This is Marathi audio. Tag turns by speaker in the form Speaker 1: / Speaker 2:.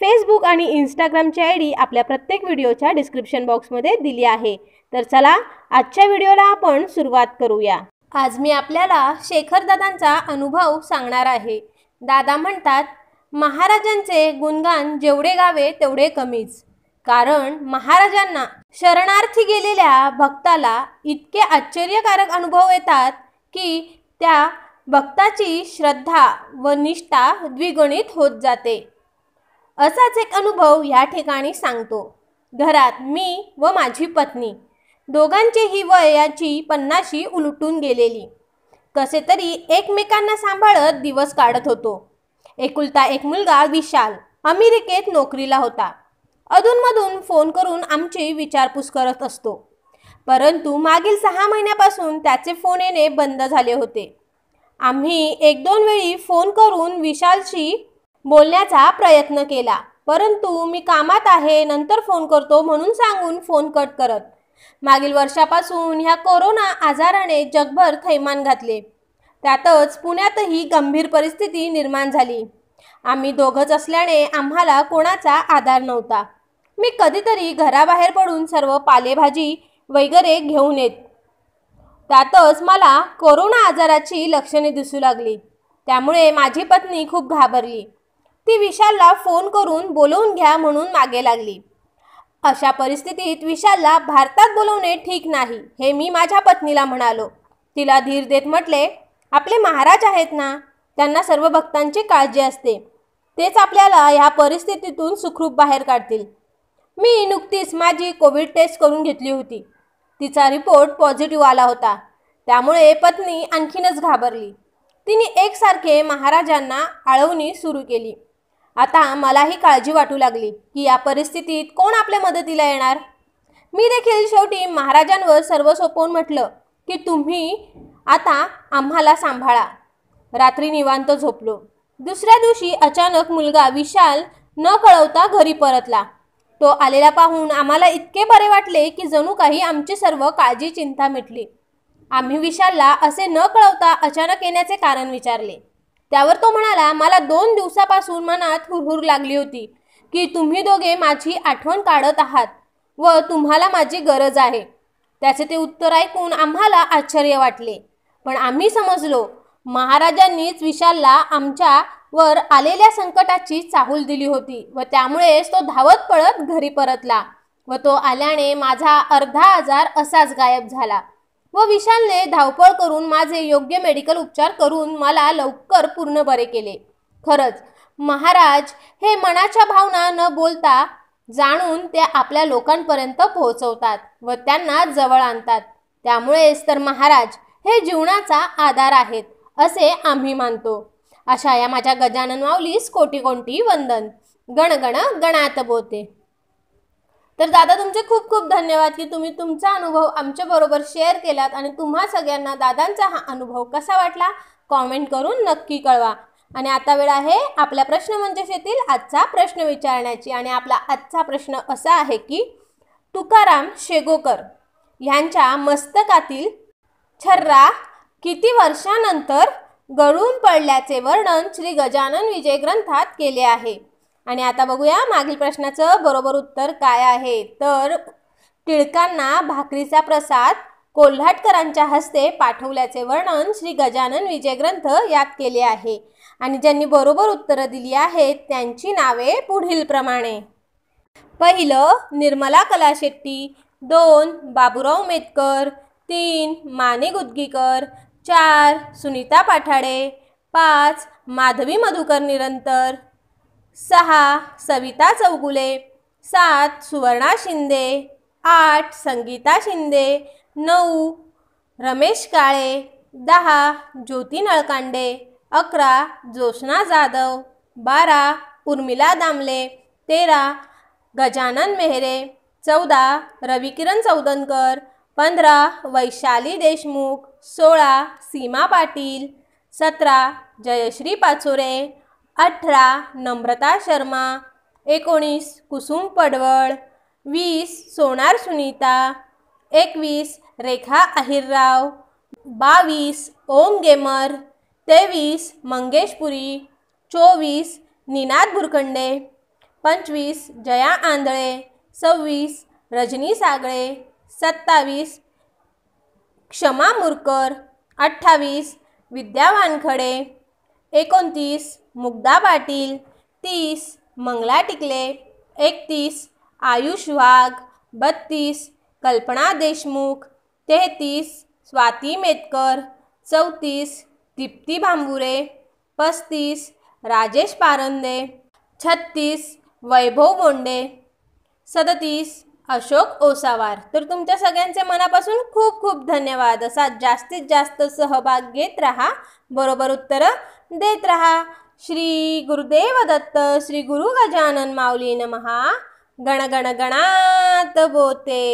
Speaker 1: फेसबुक आणि इंस्टाग्रामची आय डी आपल्या प्रत्येक व्हिडिओच्या डिस्क्रिप्शन बॉक्समध्ये दिली आहे तर चला आजच्या व्हिडिओला आपण सुरुवात करूया आज मी आपल्याला शेखरदादांचा अनुभव सांगणार आहे दादा म्हणतात महाराजांचे गुणगान जेवढे गावे तेवढे कमीच कारण महाराजांना शरणार्थी गेलेल्या भक्ताला इतके आश्चर्यकारक अनुभव येतात की त्या भक्ताची श्रद्धा व निष्ठा द्विगुणित होत जाते असाच एक अनुभव या ठिकाणी सांगतो घरात मी व माझी पत्नी दोघांचेही वयाची पन्नाशी उलटून गेलेली कसे तरी एकमेकांना सांभाळत दिवस काढत होतो एकुलता एक मुलगा विशाल अमेरिकेत नोकरीला होता अधूनमधून फोन करून आमची विचारपूस करत असतो परंतु मागील सहा महिन्यापासून त्याचे फोन येणे बंद झाले होते आम्ही एक दोन वेळी फोन करून विशालशी बोलण्याचा प्रयत्न केला परंतु मी कामात आहे नंतर फोन करतो म्हणून सांगून फोन कट करत मागील वर्षापासून ह्या कोरोना आजाराने जगभर थैमान घातले त्यातच पुण्यातही गंभीर परिस्थिती निर्माण झाली आम्ही दोघंच असल्याने आम्हाला कोणाचा आधार नव्हता मी कधीतरी घराबाहेर पडून सर्व पालेभाजी वगैरे घेऊन येत त्यातच मला कोरोना आजाराची लक्षणे दिसू लागली त्यामुळे माझी पत्नी खूप घाबरली ती विशालला फोन करून बोलवून घ्या म्हणून मागे लागली अशा परिस्थितीत विशालला भारतात बोलवणे ठीक नाही हे मी माझ्या पत्नीला म्हणालो तिला धीर देत म्हटले आपले महाराज आहेत ना त्यांना सर्व भक्तांची काळजी असते तेच आपल्याला ह्या परिस्थितीतून सुखरूप बाहेर काढतील मी नुकतीच माझी कोविड टेस्ट करून घेतली होती तिचा रिपोर्ट पॉझिटिव्ह आला होता त्यामुळे पत्नी आणखीनच घाबरली तिने एकसारखे महाराजांना आळवणी सुरू केली आता मलाही काळजी वाटू लागली की या परिस्थितीत कोण आपल्या मदतीला येणार मी देखील शेवटी महाराजांवर सर्व सोपवून म्हटलं की तुम्ही आता आम्हाला सांभाळा रात्री निवांत झोपलो दुसऱ्या दिवशी अचानक मुलगा विशाल न कळवता घरी परतला तो आलेला पाहून आम्हाला इतके बरे वाटले की जणू काही आमची सर्व काळजी चिंता मिटली आम्ही विशालला असे न कळवता अचानक येण्याचे कारण विचारले त्यावर तो म्हणाला मला दोन दिवसापासून मनात हुरहुर लागली होती की तुम्ही दोघे माझी आठवण काढत आहात व तुम्हाला माझी गरज आहे त्याचे ते उत्तर ऐकून आम्हाला आश्चर्य वाटले पण आम्ही समजलो महाराजांनीच विशालला आमच्या वर आलेल्या संकटाची चाहूल दिली होती व त्यामुळेच तो धावत पळत घरी परतला व तो आल्याने माझा अर्धा आजार असाच गायब झाला व विशालने धावपळ करून माझे योग्य मेडिकल उपचार करून मला लवकर पूर्ण बरे केले खरंच महाराज हे मनाच्या भावना न बोलता जाणून ते आपल्या लोकांपर्यंत पोहोचवतात व त्यांना जवळ आणतात त्यामुळेच तर महाराज हे जीवनाचा आधार आहेत असे आम्ही मानतो अशा या माझ्या गजानन माऊलीस कोटी कोणती वंदन गणगण गणात बोते तर दादा तुमचे खूप खूप धन्यवाद की तुम्ही तुमचा अनुभव आमच्याबरोबर शेअर केलात आणि तुम्हा सगळ्यांना दादांचा हा अनुभव कसा वाटला कॉमेंट करून नक्की कळवा आणि आता वेळ आहे आपल्या प्रश्न म्हणजेच आजचा प्रश्न विचारण्याची आणि आपला आजचा प्रश्न असा आहे की तुकाराम शेगोकर ह्यांच्या मस्तकातील छर्रा किती वर्षानंतर गळून पडल्याचे वर्णन श्री गजानन विजय ग्रंथात केले आहे आणि आता बघूया मागील प्रश्नाचं बरोबर उत्तर काय आहे तर टिळकांना भाकरीचा प्रसाद कोल्हाटकरांच्या हस्ते पाठवल्याचे वर्णन श्री गजानन विजय ग्रंथ यात केले आहे आणि ज्यांनी बरोबर उत्तरं दिली आहेत त्यांची नावे पुढीलप्रमाणे पहिलं निर्मला कला शेट्टी दोन बाबुराव मेतकर तीन माने गुदगीकर चार सुनीता पाठाडे पाच माधवी मधुकर निरंतर सहा सविता चौगुले सात सुवर्णा शिंदे आठ संगीता शिंदे नऊ रमेश काळे दहा ज्योती नळकांडे अकरा जोशना जाधव बारा उर्मिला दामले तेरा गजानन मेहरे चौदा रविकिरण चौदनकर पंधरा वैशाली देशमुख सोळा सीमा पाटील सतरा जयश्री पाचोरे अठरा नम्रता शर्मा एकोणीस कुसुम पडवळ वीस सोनार सुनीता एकवीस रेखा अहिरराव बावीस ओम गेमर तेवीस मंगेशपुरी, पुरी चोवीस निनाद भुरखंडे पंचवीस जया आंधळे सव्वीस रजनी सागळे सत्तावीस क्षमा मुरकर अठ्ठावीस विद्या वानखडे एकोणतीस मुग्धा पाटील तीस मंगला टिकले एकतीस आयुष वाघ बत्तीस कल्पना देशमुख तेहतीस स्वाती मेतकर चौतीस दीप्ती बांबुरे पस्तीस राजेश पारंदे छत्तीस वैभव बोंडे सदतीस अशोक ओसावार तर तुमच्या सगळ्यांचे मनापासून खूप खूप धन्यवाद असा जास्तीत जास्त सहभाग घेत राहा बरोबर उत्तरं देत राहा श्री गुरुदेव दत्त श्री गुरु गजानन माऊली नमहा गण गण गणात बोते